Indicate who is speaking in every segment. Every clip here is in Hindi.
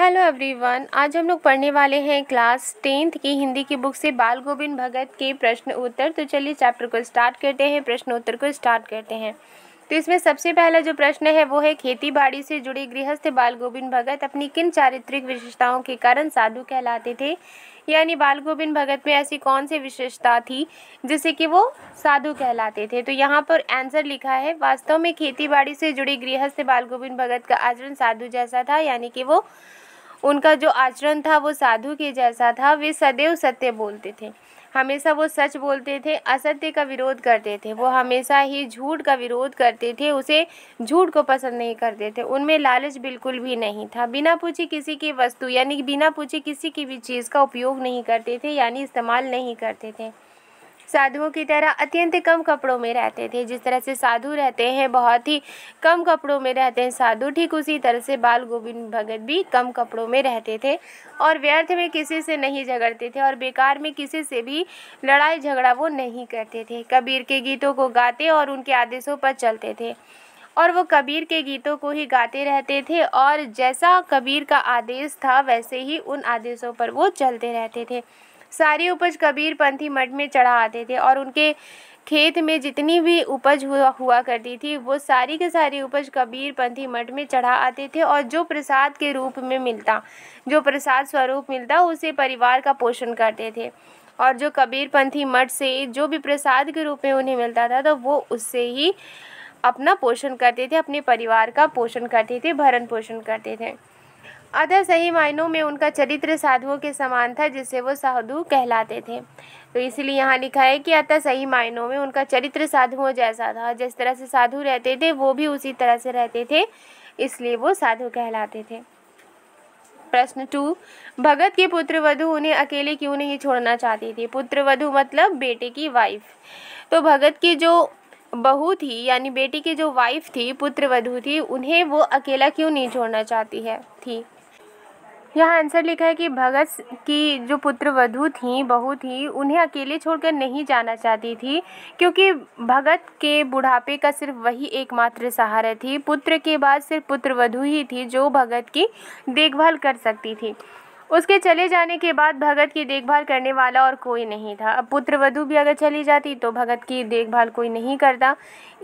Speaker 1: हेलो एवरीवन आज हम लोग पढ़ने वाले हैं क्लास टेंथ की हिंदी की बुक से बाल गोविंद भगत के प्रश्न उत्तर तो चलिए चैप्टर को स्टार्ट करते हैं प्रश्न उत्तर को स्टार्ट करते हैं तो इसमें सबसे पहला जो प्रश्न है वो है खेती बाड़ी से जुड़े गृहस्थ बाल गोविंद भगत अपनी किन चारित्रिक विशेषताओं के कारण साधु कहलाते थे यानी बाल गोविंद भगत में ऐसी कौन सी विशेषता थी जिससे कि वो साधु कहलाते थे तो यहाँ पर आंसर लिखा है वास्तव में खेती बाड़ी से जुड़े गृहस्थ बाल गोविंद भगत का आचरण साधु जैसा था यानी कि वो उनका जो आचरण था वो साधु के जैसा था वे सदैव सत्य बोलते थे हमेशा वो सच बोलते थे असत्य का विरोध करते थे वो हमेशा ही झूठ का विरोध करते थे उसे झूठ को पसंद नहीं करते थे उनमें लालच बिल्कुल भी नहीं था बिना पूछे किसी की वस्तु यानी बिना पूछे किसी की भी चीज़ का उपयोग नहीं करते थे यानी इस्तेमाल नहीं करते थे साधुओं की तरह अत्यंत कम कपड़ों में रहते थे जिस तरह से साधु रहते हैं बहुत ही कम कपड़ों में रहते हैं साधु ठीक उसी तरह से बाल गोविंद भगत भी कम कपड़ों में रहते थे और व्यर्थ में किसी से नहीं झगड़ते थे और बेकार में किसी से भी लड़ाई झगड़ा वो नहीं करते थे कबीर के गीतों को गाते और उनके आदेशों पर चलते थे और वो कबीर के गीतों को ही गाते रहते थे और जैसा कबीर का आदेश था वैसे ही उन आदेशों पर वो चलते रहते थे सारी उपज कबीरपंथी मठ में चढ़ा आते थे और उनके खेत में जितनी भी उपज हुआ हुआ करती थी वो सारी के सारी उपज कबीरपंथी मठ में चढ़ा आते थे और जो प्रसाद के रूप में मिलता जो प्रसाद स्वरूप मिलता उसे परिवार का पोषण करते थे और जो कबीरपंथी मठ से जो भी प्रसाद के रूप में उन्हें मिलता था तो वो उससे ही अपना पोषण करते थे अपने परिवार का पोषण करते थे भरण पोषण करते थे अदर सही मायनों में उनका चरित्र साधुओं के समान था जिससे वो साधु कहलाते थे तो इसलिए यहाँ लिखा है कि अतः सही मायनों में उनका चरित्र साधुओं जैसा था जिस तरह से साधु रहते थे वो भी उसी तरह से रहते थे इसलिए वो साधु कहलाते थे प्रश्न टू भगत के पुत्र वधु उन्हें अकेले क्यों नहीं छोड़ना चाहती थी पुत्र वधु मतलब बेटे की वाइफ तो भगत की जो बहू थी यानी बेटी की जो वाइफ थी पुत्र वधु थी उन्हें वो अकेला क्यों नहीं छोड़ना चाहती है थी यहाँ आंसर लिखा है कि भगत की जो पुत्र वधु थी बहू थी उन्हें अकेले छोड़कर नहीं जाना चाहती थी क्योंकि भगत के बुढ़ापे का सिर्फ वही एकमात्र सहारा थी पुत्र के बाद सिर्फ पुत्र वधु ही थी जो भगत की देखभाल कर सकती थी उसके चले जाने के बाद भगत की देखभाल करने वाला और कोई नहीं था अब पुत्र वधु भी अगर चली जाती तो भगत की देखभाल कोई नहीं करता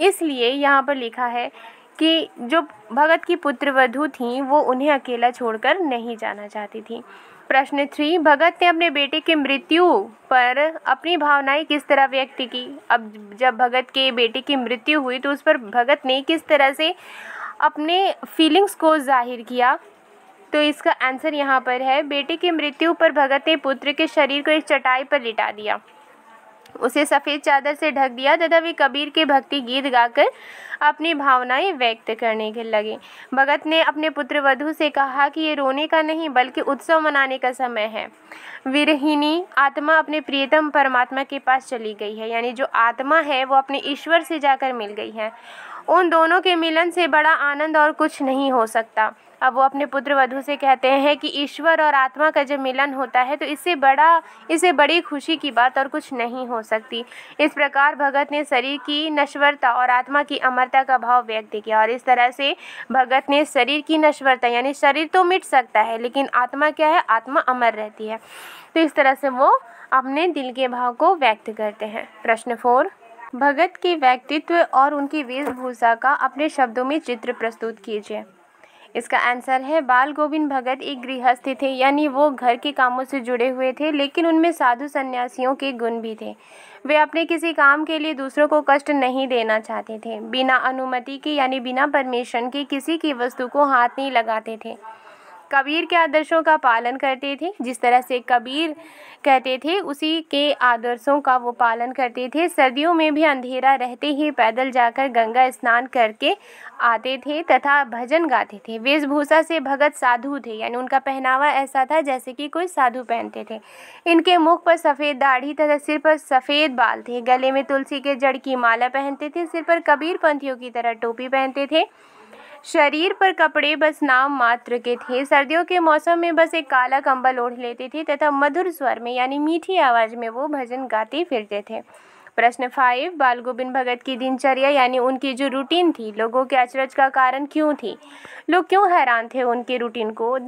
Speaker 1: इसलिए यहाँ पर लिखा है कि जो भगत की पुत्रवधु थीं वो उन्हें अकेला छोड़कर नहीं जाना चाहती थीं प्रश्न थ्री भगत ने अपने बेटे की मृत्यु पर अपनी भावनाएं किस तरह व्यक्त की अब जब भगत के बेटे की मृत्यु हुई तो उस पर भगत ने किस तरह से अपने फीलिंग्स को जाहिर किया तो इसका आंसर यहाँ पर है बेटे की मृत्यु पर भगत ने पुत्र के शरीर को एक चटाई पर लिटा दिया उसे सफ़ेद चादर से ढक दिया तथा वे कबीर के भक्ति गीत गाकर अपनी भावनाएं व्यक्त करने के लगे भगत ने अपने पुत्र वधु से कहा कि ये रोने का नहीं बल्कि उत्सव मनाने का समय है विरहिणी आत्मा अपने प्रियतम परमात्मा के पास चली गई है यानी जो आत्मा है वो अपने ईश्वर से जाकर मिल गई है उन दोनों के मिलन से बड़ा आनंद और कुछ नहीं हो सकता अब वो अपने पुत्र वधु से कहते हैं कि ईश्वर और आत्मा का जब मिलन होता है तो इससे बड़ा इससे बड़ी खुशी की बात और कुछ नहीं हो सकती इस प्रकार भगत ने शरीर की नश्वरता और आत्मा की अमरता का भाव व्यक्त किया और इस तरह से भगत ने शरीर की नश्वरता यानी शरीर तो मिट सकता है लेकिन आत्मा क्या है आत्मा अमर रहती है तो इस तरह से वो अपने दिल के भाव को व्यक्त करते हैं प्रश्न फोर भगत के व्यक्तित्व और उनकी वेशभूषा का अपने शब्दों में चित्र प्रस्तुत कीजिए इसका आंसर है बाल गोविंद भगत एक गृहस्थ थे यानी वो घर के कामों से जुड़े हुए थे लेकिन उनमें साधु संन्यासियों के गुण भी थे वे अपने किसी काम के लिए दूसरों को कष्ट नहीं देना चाहते थे बिना अनुमति के यानी बिना परमिशन के किसी की वस्तु को हाथ नहीं लगाते थे कबीर के आदर्शों का पालन करते थे जिस तरह से कबीर कहते थे उसी के आदर्शों का वो पालन करते थे सर्दियों में भी अंधेरा रहते ही पैदल जाकर गंगा स्नान करके आते थे तथा भजन गाते थे वेशभूषा से भगत साधु थे यानी उनका पहनावा ऐसा था जैसे कि कोई साधु पहनते थे इनके मुख पर सफ़ेद दाढ़ी तथा सिर पर सफ़ेद बाल थे गले में तुलसी के जड़ की माला पहनते थे सिर पर कबीर पंथियों की तरह टोपी पहनते थे शरीर पर कपड़े बस नाम मात्र के थे सर्दियों के मौसम में बस एक काला कंबल ओढ़ लेते थे तथा मधुर स्वर में यानी मीठी आवाज़ में वो भजन गाते फिरते थे प्रश्न फाइव बाल गोविंद भगत की दिनचर्या यानी उनकी जो रूटीन थी लोगों के अचरज का कारण क्यों थी लोग क्यों हैरान थे उनके रूटीन को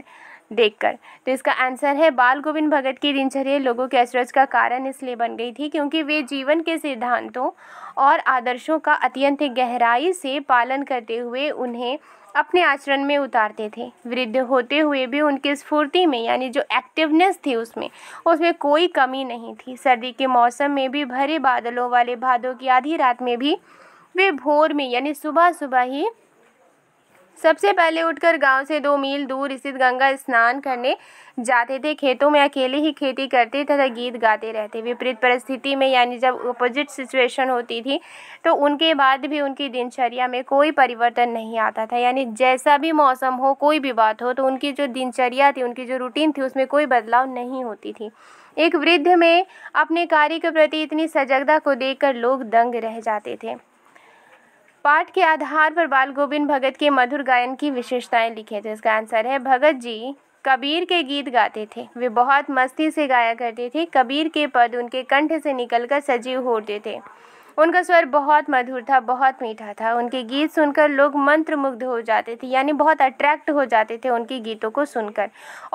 Speaker 1: देखकर तो इसका आंसर है बाल गोविंद भगत की दिनचर्या लोगों के अचरज का कारण इसलिए बन गई थी क्योंकि वे जीवन के सिद्धांतों और आदर्शों का अत्यंत गहराई से पालन करते हुए उन्हें अपने आचरण में उतारते थे वृद्ध होते हुए भी उनकी स्फूर्ति में यानी जो एक्टिवनेस थी उसमें उसमें कोई कमी नहीं थी सर्दी के मौसम में भी भरे बादलों वाले भादों की आधी रात में भी वे भोर में यानी सुबह सुबह ही सबसे पहले उठकर गांव से दो मील दूर स्थित गंगा स्नान करने जाते थे खेतों में अकेले ही खेती करते तथा गीत गाते रहते विपरीत परिस्थिति में यानी जब अपोजिट सिचुएशन होती थी तो उनके बाद भी उनकी दिनचर्या में कोई परिवर्तन नहीं आता था यानी जैसा भी मौसम हो कोई भी बात हो तो उनकी जो दिनचर्या थी उनकी जो रूटीन थी उसमें कोई बदलाव नहीं होती थी एक वृद्ध में अपने कार्य के प्रति इतनी सजगता को देखकर लोग दंग रह जाते थे पाठ के आधार पर बाल गोविंद भगत के मधुर गायन की विशेषताएं लिखे थे इसका आंसर है भगत जी कबीर के गीत गाते थे वे बहुत मस्ती से गाया करते थे कबीर के पद उनके कंठ से निकलकर सजीव होते थे उनका स्वर बहुत मधुर था बहुत मीठा था उनके गीत सुनकर लोग मंत्र मुग्ध हो जाते थे यानी बहुत अट्रैक्ट हो जाते थे उनके गीतों को सुनकर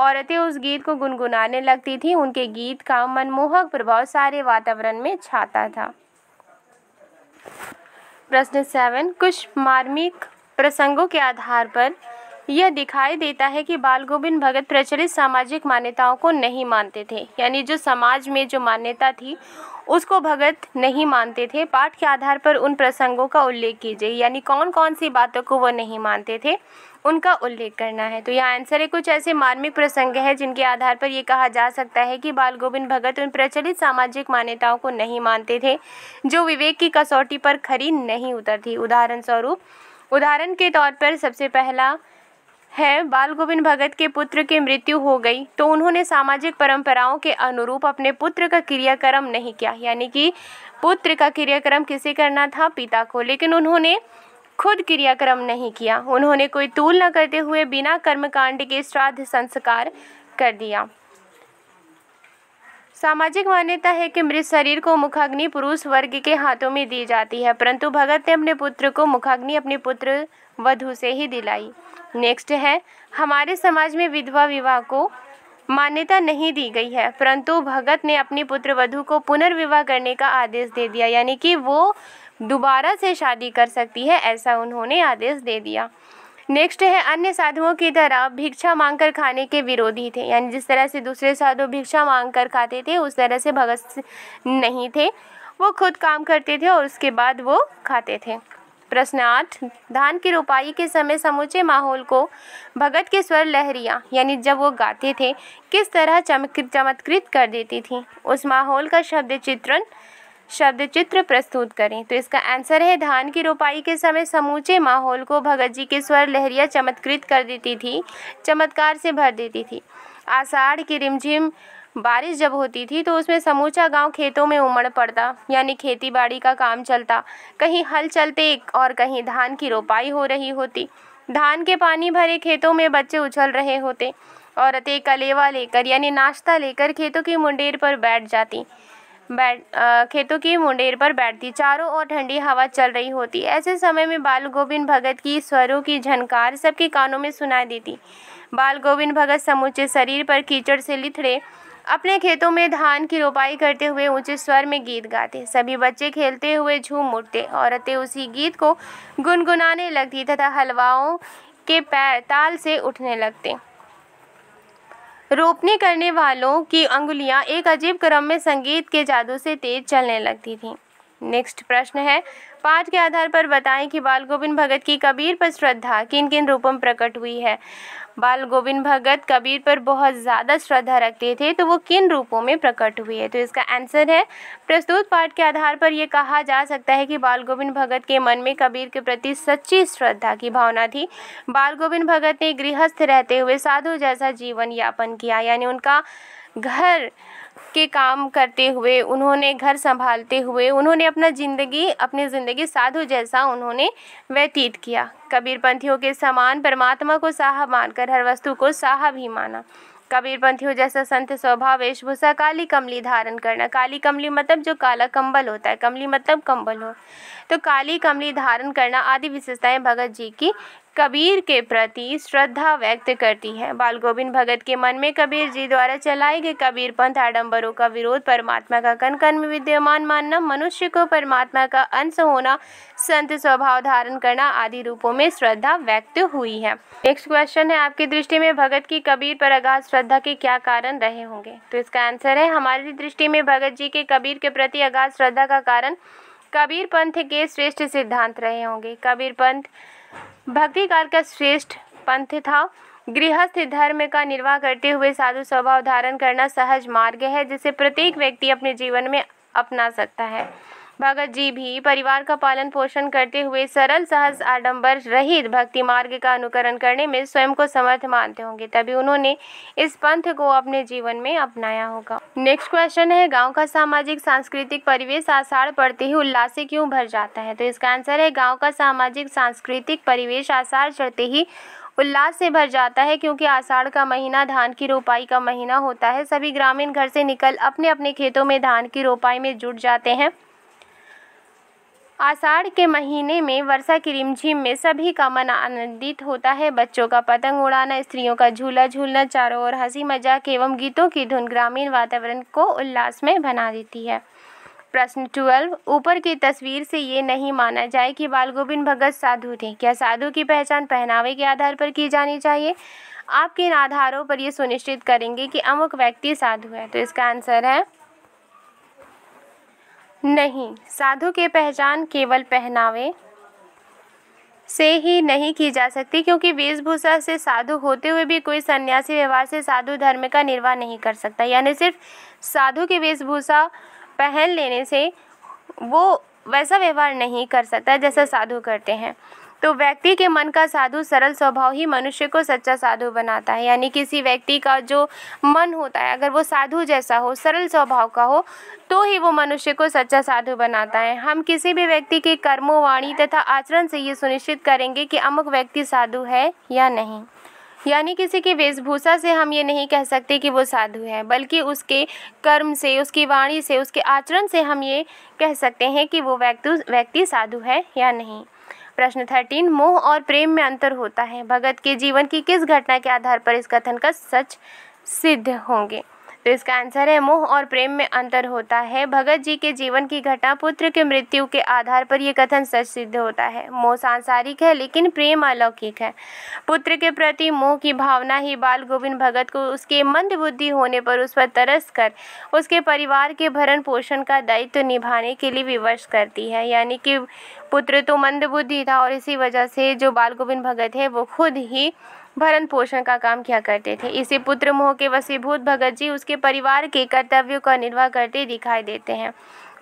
Speaker 1: औरतें उस गीत को गुनगुनाने लगती थीं उनके गीत का मनमोहक प्रभाव सारे वातावरण में छाता था प्रश्न सेवन कुछ मार्मिक प्रसंगों के आधार पर यह दिखाई देता है कि बाल गोविंद भगत प्रचलित सामाजिक मान्यताओं को नहीं मानते थे यानी जो समाज में जो मान्यता थी उसको भगत नहीं मानते थे पाठ के आधार पर उन प्रसंगों का उल्लेख कीजिए यानी कौन कौन सी बातों को वो नहीं मानते थे उनका उल्लेख करना है तो यह आंसर है कुछ ऐसे मार्मिक प्रसंग हैं जिनके आधार पर यह कहा जा सकता है कि बाल गोविंद भगत उन प्रचलित सामाजिक मान्यताओं को नहीं मानते थे जो विवेक की कसौटी पर खरी नहीं उतरती उदाहरण स्वरूप उदाहरण के तौर पर सबसे पहला है बाल गोविंद भगत के पुत्र की मृत्यु हो गई तो उन्होंने सामाजिक परंपराओं के अनुरूप अपने पुत्र का क्रियाक्रम नहीं किया यानी कि पुत्र का क्रियाक्रम किसे करना था पिता को लेकिन उन्होंने खुद क्रियाक्रम नहीं किया उन्होंने कोई तूल न करते हुए बिना कर्मकांड के श्राद्ध संस्कार कर दिया सामाजिक मान्यता है कि मृत शरीर को मुखाग्नि पुरुष वर्ग के हाथों में दी जाती है परंतु भगत ने अपने पुत्र को मुखाग्नि अपने पुत्र वधु से ही दिलाई नेक्स्ट है हमारे समाज में विधवा विवाह को मान्यता नहीं दी गई है परंतु भगत ने अपने पुत्र वधु को पुनर्विवाह करने का आदेश दे दिया यानी कि वो दोबारा से शादी कर सकती है ऐसा उन्होंने आदेश दे दिया नेक्स्ट है अन्य साधुओं की तरह भिक्षा मांगकर खाने के विरोधी थे यानी जिस तरह से दूसरे साधु भिक्षा मांगकर खाते थे उस तरह से भगत नहीं थे वो खुद काम करते थे और उसके बाद वो खाते थे प्रश्न आठ धान की रोपाई के समय समूचे माहौल को भगत के स्वर लहरियाँ यानी जब वो गाते थे किस तरह चमक चमत्कृत कर देती थी उस माहौल का शब्द चित्रण शब्द चित्र प्रस्तुत करें तो इसका आंसर है धान की रोपाई के समय समूचे माहौल को भगत जी के स्वर लहरिया चमत्कृत कर देती थी चमत्कार से भर देती थी आषाढ़ की रिमझिम बारिश जब होती थी तो उसमें समूचा गांव खेतों में उमड़ पड़ता यानी खेती बाड़ी का काम चलता कहीं हल चलते और कहीं धान की रोपाई हो रही होती धान के पानी भरे खेतों में बच्चे उछल रहे होते औरतें कलेवा लेकर यानी नाश्ता लेकर खेतों की मुंडेर पर बैठ जाती बैठ खेतों की मुंडेर पर बैठती चारों ओर ठंडी हवा चल रही होती ऐसे समय में बाल गोविंद भगत की स्वरों की झनकार सबके कानों में सुनाई देती बाल गोविंद भगत समूचे शरीर पर कीचड़ से लिथड़े अपने खेतों में धान की रोपाई करते हुए ऊंचे स्वर में गीत गाते सभी बच्चे खेलते हुए झूम उठते औरतें उसी गीत को गुनगुनाने लगती तथा हलवाओं के पैर ताल से उठने लगते रोपनी करने वालों की अंगुलियां एक अजीब क्रम में संगीत के जादू से तेज चलने लगती थीं नेक्स्ट प्रश्न है पाठ के आधार पर बताएं कि बाल गोविंद भगत की कबीर पर श्रद्धा किन किन रूपों में प्रकट हुई है बाल गोविंद भगत कबीर पर बहुत ज़्यादा श्रद्धा रखते थे तो वो किन रूपों में प्रकट हुई है तो इसका आंसर है प्रस्तुत पाठ के आधार पर यह कहा जा सकता है कि बाल गोविंद भगत के मन में कबीर के प्रति सच्ची श्रद्धा की भावना थी बाल गोविंद भगत ने गृहस्थ रहते हुए साधु जैसा जीवन यापन किया यानी उनका घर के काम करते हुए उन्होंने घर संभालते हुए उन्होंने अपना ज़िंदगी अपनी ज़िंदगी साधु जैसा उन्होंने व्यतीत किया कबीरपंथियों के समान परमात्मा को साहब मानकर हर वस्तु को साहब ही माना कबीरपंथियों जैसा संत स्वभाव वेशभूषा काली कमली धारण करना काली कमली मतलब जो काला कंबल होता है कमली मतलब कंबल हो तो काली कमली धारण करना आदि विशेषताएं भगत जी की कबीर के प्रति श्रद्धा व्यक्त करती है बाल गोविंद भगत के मन में कबीर जी द्वारा चलाए गए कबीर पंथ आडम्बरों का विरोध परमात्मा का कन कन में विद्यमान मानना मनुष्य को परमात्मा का अंश होना संत स्वभाव धारण करना आदि रूपों में श्रद्धा व्यक्त हुई है नेक्स्ट क्वेश्चन है आपकी दृष्टि में भगत की कबीर पर अगाध श्रद्धा के क्या कारण रहे होंगे तो इसका आंसर है हमारी दृष्टि में भगत जी के कबीर के प्रति अगाध श्रद्धा का कारण कबीर पंथ के श्रेष्ठ सिद्धांत रहे होंगे कबीर पंथ भक्ति काल का श्रेष्ठ पंथ था गृहस्थ धर्म का निर्वाह करते हुए साधु स्वभाव धारण करना सहज मार्ग है जिसे प्रत्येक व्यक्ति अपने जीवन में अपना सकता है भगत जी भी परिवार का पालन पोषण करते हुए सरल सहज आडंबर रहित भक्ति मार्ग का अनुकरण करने में स्वयं को समर्थ मानते होंगे तभी उन्होंने इस पंथ को अपने जीवन में अपनाया होगा नेक्स्ट क्वेश्चन है गांव का सामाजिक सांस्कृतिक परिवेश आषाढ़ पड़ते ही उल्लास से क्यों भर जाता है तो इसका आंसर है गाँव का सामाजिक सांस्कृतिक परिवेश आषाढ़ चढ़ते ही उल्लास से भर जाता है क्योंकि आषाढ़ का महीना धान की रोपाई का महीना होता है सभी ग्रामीण घर से निकल अपने अपने खेतों में धान की रोपाई में जुट जाते हैं आषाढ़ के महीने में वर्षा की रिमझिम में सभी का मन आनंदित होता है बच्चों का पतंग उड़ाना स्त्रियों का झूला झूलना चारों ओर हंसी मजाक एवं गीतों की धुन ग्रामीण वातावरण को उल्लास में बना देती है प्रश्न ट्वेल्व ऊपर की तस्वीर से ये नहीं माना जाए कि बाल गोविंद भगत साधु थे क्या साधु की पहचान पहनावे के आधार पर की जानी चाहिए आप किन आधारों पर ये सुनिश्चित करेंगे कि अमुक व्यक्ति साधु है तो इसका आंसर है नहीं साधु की पहचान केवल पहनावे से ही नहीं की जा सकती क्योंकि वेशभूषा से साधु होते हुए भी कोई सन्यासी व्यवहार से साधु धर्म का निर्वाह नहीं कर सकता यानी सिर्फ साधु की वेशभूषा पहन लेने से वो वैसा व्यवहार नहीं कर सकता जैसा साधु करते हैं तो व्यक्ति के मन का साधु सरल स्वभाव ही मनुष्य को सच्चा साधु बनाता है यानी किसी व्यक्ति का जो मन होता है अगर वो साधु जैसा हो सरल स्वभाव का हो तो ही वो मनुष्य को सच्चा साधु बनाता है हम किसी भी व्यक्ति के कर्मों वाणी तथा आचरण से ये सुनिश्चित करेंगे कि अमुक व्यक्ति साधु है या नहीं यानी किसी की वेशभूषा से हम ये नहीं कह सकते कि वो साधु है बल्कि उसके कर्म से उसकी वाणी से उसके आचरण से हम ये कह सकते हैं कि वो व्यक्ति व्यक्ति साधु है या नहीं प्रश्न थर्टीन मोह और प्रेम में अंतर होता है भगत के जीवन की किस घटना के आधार पर इस कथन का सच सिद्ध होंगे तो इसका आंसर है मोह और प्रेम में अंतर होता है भगत जी के जीवन की घटना पुत्र के मृत्यु के आधार पर यह कथन सच सिद्ध होता है मोह सांसारिक है लेकिन प्रेम अलौकिक है पुत्र के प्रति मोह की भावना ही बाल गोविंद भगत को उसके मंद बुद्धि होने पर उस पर तरस कर उसके परिवार के भरण पोषण का दायित्व तो निभाने के लिए विवश करती है यानी कि पुत्र तो मंदबुद्धि था और इसी वजह से जो बाल गोविंद भगत है वो खुद ही भरण पोषण का काम किया करते थे इसी पुत्र मोह के वसीभूत भगत जी उसके परिवार के कर्तव्यों का निर्वाह करते दिखाई देते हैं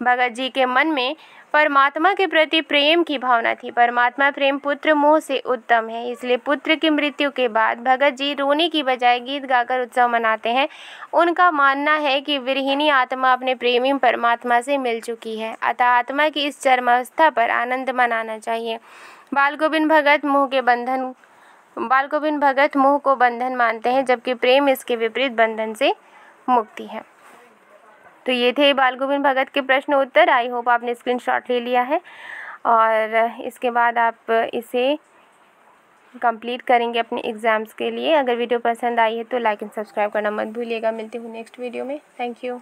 Speaker 1: भगत जी के मन में परमात्मा के प्रति प्रेम की भावना थी परमात्मा प्रेम पुत्र मोह से उत्तम है इसलिए पुत्र की मृत्यु के बाद भगत जी रोने की बजाय गीत गाकर उत्सव मनाते हैं उनका मानना है कि विरहिणी आत्मा अपने प्रेमी परमात्मा से मिल चुकी है अतः आत्मा की इस चरमावस्था पर आनंद मनाना चाहिए बाल गोविंद भगत मोह के बंधन बाल गोविंद भगत मोह को बंधन मानते हैं जबकि प्रेम इसके विपरीत बंधन से मुक्ति है तो ये थे बाल गोविंद भगत के प्रश्न उत्तर आई होप आपने स्क्रीनशॉट ले लिया है और इसके बाद आप इसे कंप्लीट करेंगे अपने एग्ज़ाम्स के लिए अगर वीडियो पसंद आई है तो लाइक एंड सब्सक्राइब करना मत भूलिएगा मिलती हूँ नेक्स्ट वीडियो में थैंक यू